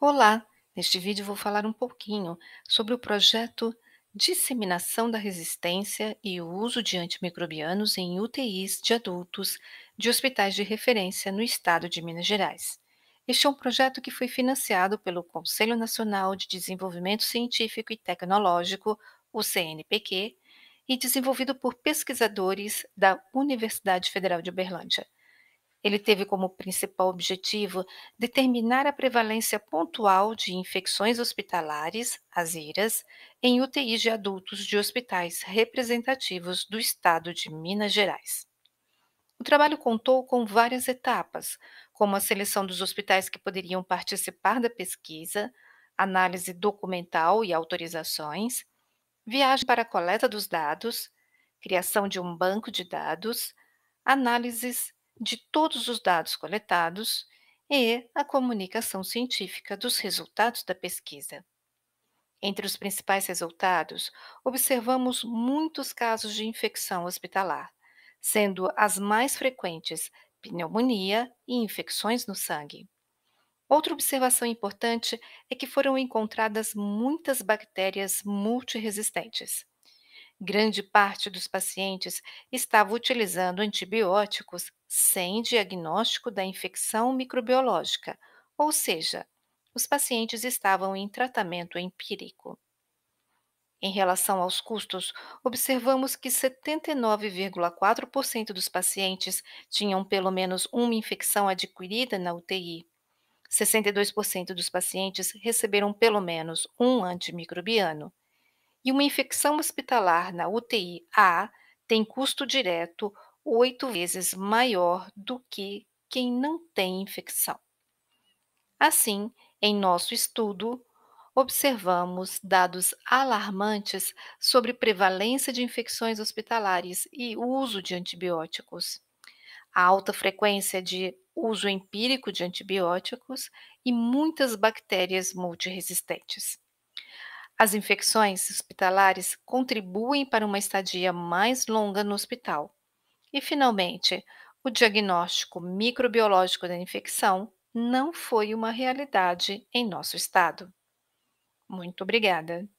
Olá! Neste vídeo vou falar um pouquinho sobre o projeto Disseminação da Resistência e o Uso de Antimicrobianos em UTIs de Adultos de Hospitais de Referência no Estado de Minas Gerais. Este é um projeto que foi financiado pelo Conselho Nacional de Desenvolvimento Científico e Tecnológico, o CNPq, e desenvolvido por pesquisadores da Universidade Federal de Uberlândia. Ele teve como principal objetivo determinar a prevalência pontual de infecções hospitalares, as IRAs, em UTIs de adultos de hospitais representativos do estado de Minas Gerais. O trabalho contou com várias etapas, como a seleção dos hospitais que poderiam participar da pesquisa, análise documental e autorizações, viagem para a coleta dos dados, criação de um banco de dados, análises de todos os dados coletados e a comunicação científica dos resultados da pesquisa. Entre os principais resultados, observamos muitos casos de infecção hospitalar, sendo as mais frequentes pneumonia e infecções no sangue. Outra observação importante é que foram encontradas muitas bactérias multiresistentes. Grande parte dos pacientes estava utilizando antibióticos sem diagnóstico da infecção microbiológica, ou seja, os pacientes estavam em tratamento empírico. Em relação aos custos, observamos que 79,4% dos pacientes tinham pelo menos uma infecção adquirida na UTI. 62% dos pacientes receberam pelo menos um antimicrobiano e uma infecção hospitalar na UTI A tem custo direto oito vezes maior do que quem não tem infecção. Assim, em nosso estudo, observamos dados alarmantes sobre prevalência de infecções hospitalares e uso de antibióticos, a alta frequência de uso empírico de antibióticos e muitas bactérias multiresistentes. As infecções hospitalares contribuem para uma estadia mais longa no hospital. E, finalmente, o diagnóstico microbiológico da infecção não foi uma realidade em nosso estado. Muito obrigada.